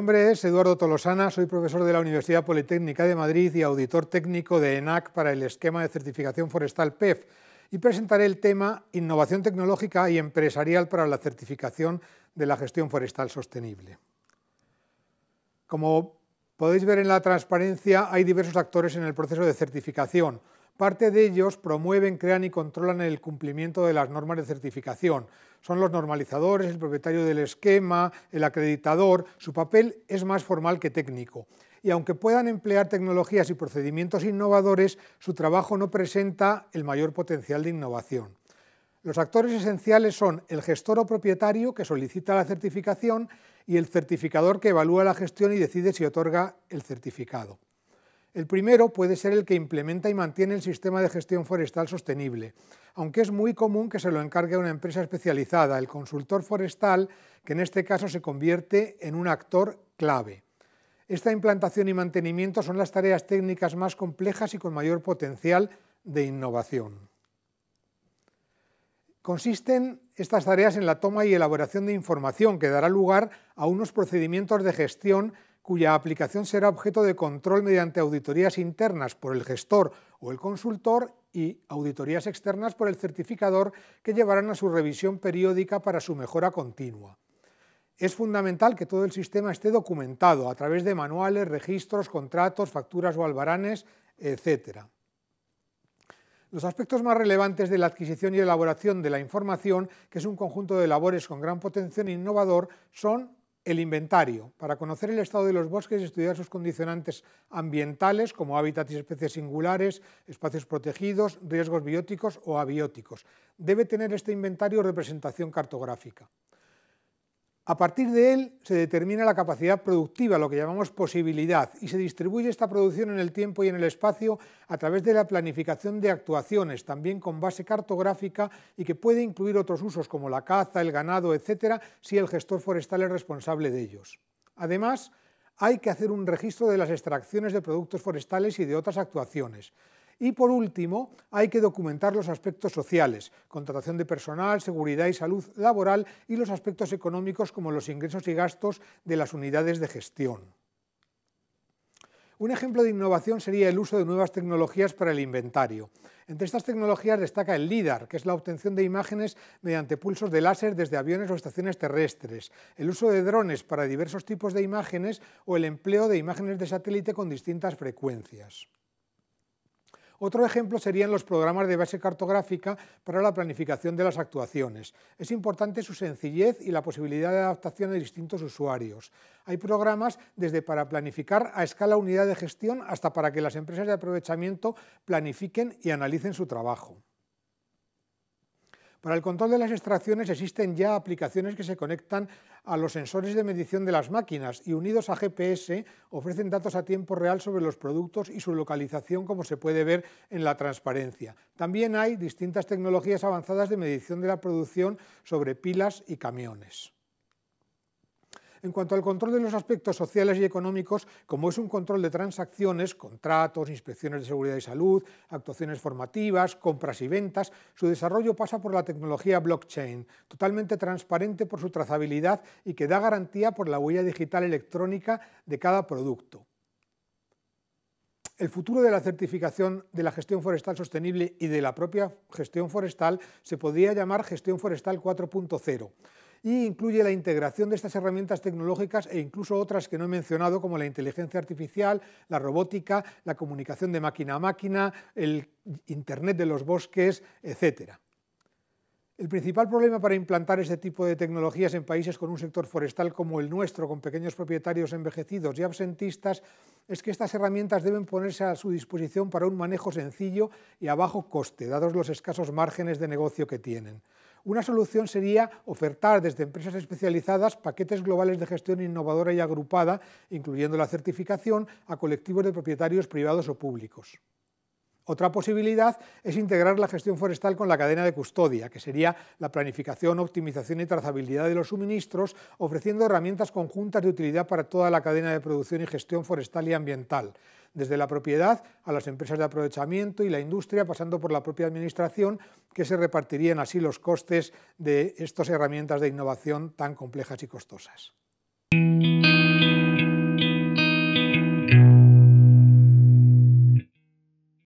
nombre es Eduardo Tolosana, soy profesor de la Universidad Politécnica de Madrid y auditor técnico de ENAC para el esquema de certificación forestal PEF y presentaré el tema Innovación tecnológica y empresarial para la certificación de la gestión forestal sostenible. Como podéis ver en la transparencia, hay diversos actores en el proceso de certificación, Parte de ellos promueven, crean y controlan el cumplimiento de las normas de certificación. Son los normalizadores, el propietario del esquema, el acreditador. Su papel es más formal que técnico. Y aunque puedan emplear tecnologías y procedimientos innovadores, su trabajo no presenta el mayor potencial de innovación. Los actores esenciales son el gestor o propietario que solicita la certificación y el certificador que evalúa la gestión y decide si otorga el certificado. El primero puede ser el que implementa y mantiene el sistema de gestión forestal sostenible, aunque es muy común que se lo encargue a una empresa especializada, el consultor forestal, que en este caso se convierte en un actor clave. Esta implantación y mantenimiento son las tareas técnicas más complejas y con mayor potencial de innovación. Consisten estas tareas en la toma y elaboración de información que dará lugar a unos procedimientos de gestión cuya aplicación será objeto de control mediante auditorías internas por el gestor o el consultor y auditorías externas por el certificador que llevarán a su revisión periódica para su mejora continua. Es fundamental que todo el sistema esté documentado a través de manuales, registros, contratos, facturas o albaranes, etc. Los aspectos más relevantes de la adquisición y elaboración de la información, que es un conjunto de labores con gran potencial e innovador, son el inventario, para conocer el estado de los bosques y estudiar sus condicionantes ambientales como hábitats y especies singulares, espacios protegidos, riesgos bióticos o abióticos. Debe tener este inventario representación cartográfica. A partir de él se determina la capacidad productiva, lo que llamamos posibilidad, y se distribuye esta producción en el tiempo y en el espacio a través de la planificación de actuaciones, también con base cartográfica y que puede incluir otros usos como la caza, el ganado, etcétera, si el gestor forestal es responsable de ellos. Además, hay que hacer un registro de las extracciones de productos forestales y de otras actuaciones. Y por último, hay que documentar los aspectos sociales, contratación de personal, seguridad y salud laboral y los aspectos económicos como los ingresos y gastos de las unidades de gestión. Un ejemplo de innovación sería el uso de nuevas tecnologías para el inventario. Entre estas tecnologías destaca el LIDAR, que es la obtención de imágenes mediante pulsos de láser desde aviones o estaciones terrestres, el uso de drones para diversos tipos de imágenes o el empleo de imágenes de satélite con distintas frecuencias. Otro ejemplo serían los programas de base cartográfica para la planificación de las actuaciones. Es importante su sencillez y la posibilidad de adaptación a distintos usuarios. Hay programas desde para planificar a escala unidad de gestión hasta para que las empresas de aprovechamiento planifiquen y analicen su trabajo. Para el control de las extracciones existen ya aplicaciones que se conectan a los sensores de medición de las máquinas y unidos a GPS ofrecen datos a tiempo real sobre los productos y su localización como se puede ver en la transparencia. También hay distintas tecnologías avanzadas de medición de la producción sobre pilas y camiones. En cuanto al control de los aspectos sociales y económicos, como es un control de transacciones, contratos, inspecciones de seguridad y salud, actuaciones formativas, compras y ventas, su desarrollo pasa por la tecnología blockchain, totalmente transparente por su trazabilidad y que da garantía por la huella digital electrónica de cada producto. El futuro de la certificación de la gestión forestal sostenible y de la propia gestión forestal se podría llamar gestión forestal 4.0 y incluye la integración de estas herramientas tecnológicas e incluso otras que no he mencionado como la inteligencia artificial, la robótica, la comunicación de máquina a máquina, el Internet de los bosques, etcétera. El principal problema para implantar este tipo de tecnologías en países con un sector forestal como el nuestro, con pequeños propietarios envejecidos y absentistas, es que estas herramientas deben ponerse a su disposición para un manejo sencillo y a bajo coste, dados los escasos márgenes de negocio que tienen. Una solución sería ofertar desde empresas especializadas paquetes globales de gestión innovadora y agrupada, incluyendo la certificación, a colectivos de propietarios privados o públicos. Otra posibilidad es integrar la gestión forestal con la cadena de custodia, que sería la planificación, optimización y trazabilidad de los suministros, ofreciendo herramientas conjuntas de utilidad para toda la cadena de producción y gestión forestal y ambiental desde la propiedad a las empresas de aprovechamiento y la industria, pasando por la propia administración, que se repartirían así los costes de estas herramientas de innovación tan complejas y costosas.